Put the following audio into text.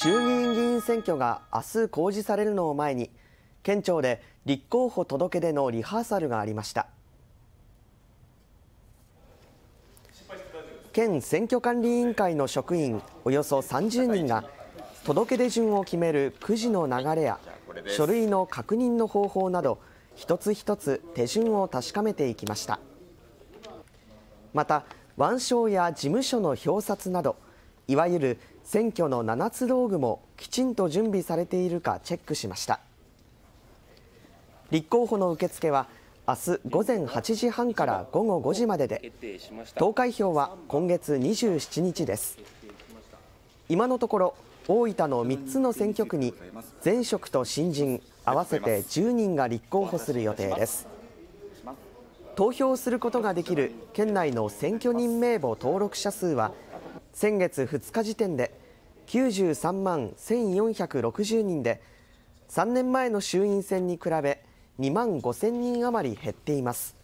衆議院議員選挙が明日公示されるのを前に県庁で立候補届出のリハーサルがありました県選挙管理委員会の職員およそ30人が届け出順を決めるくじの流れや書類の確認の方法など一つ一つ手順を確かめていきましたまた腕章や事務所の表札などいわゆる選挙の7つ道具もきちんと準備されているかチェックしました立候補の受付は明日午前8時半から午後5時までで投開票は今月27日です今のところ大分の3つの選挙区に前職と新人合わせて10人が立候補する予定です投票することができる県内の選挙人名簿登録者数は先月2日時点で93万1460人で3年前の衆院選に比べ2万5000人余り減っています。